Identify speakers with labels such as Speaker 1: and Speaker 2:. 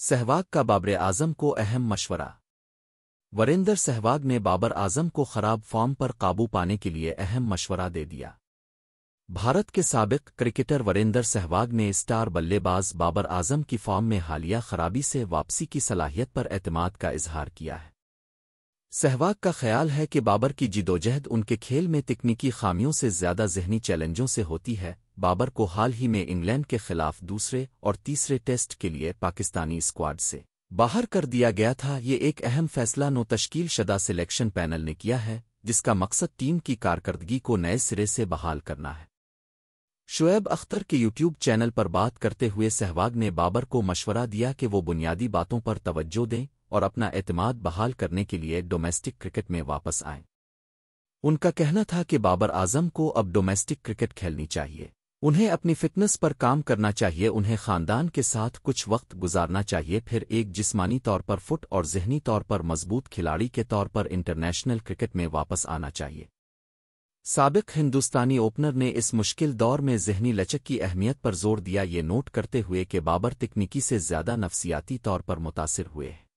Speaker 1: सहवाग का बाबर आजम को अहम मशवरा वरेंद्र सहवाग ने बाबर आजम को खराब फॉर्म पर काबू पाने के लिए अहम मशवरा दे दिया भारत के सबक क्रिकेटर वरेंद्र सहवाग ने स्टार बल्लेबाज बाबर आजम की फॉर्म में हालिया खराबी से वापसी की सलाहियत पर एतमाद का इजहार किया है सहवाग का ख्याल है कि बाबर की जिदोजहद उनके खेल में तकनीकी खामियों से ज्यादा जहनी चैलेंजों से होती है बाबर को हाल ही में इंग्लैंड के खिलाफ दूसरे और तीसरे टेस्ट के लिए पाकिस्तानी स्क्वाड से बाहर कर दिया गया था ये एक अहम फैसला नो तश्कील शदा सिलेक्शन पैनल ने किया है जिसका मकसद टीम की कारकर्दगी को नए सिरे से बहाल करना है शुएब अख्तर के यूट्यूब चैनल पर बात करते हुए सहवाग ने बाबर को मशवरा दिया कि वो बुनियादी बातों पर तवज्जो दें और अपना एतमाद बहाल करने के लिए डोमेस्टिक क्रिकेट में वापस आएं। उनका कहना था कि बाबर आजम को अब डोमेस्टिक क्रिकेट खेलनी चाहिए उन्हें अपनी फिटनेस पर काम करना चाहिए उन्हें खानदान के साथ कुछ वक्त गुजारना चाहिए फिर एक जिस्मानी तौर पर फुट और जहनी तौर पर मजबूत खिलाड़ी के तौर पर इंटरनेशनल क्रिकेट में वापस आना चाहिए सबक हिंदुस्तानी ओपनर ने इस मुश्किल दौर में जहनी लचक की अहमियत पर जोर दिया ये नोट करते हुए कि बाबर तकनीकी से ज़्यादा नफसियाती तौर पर मुतासर हुए हैं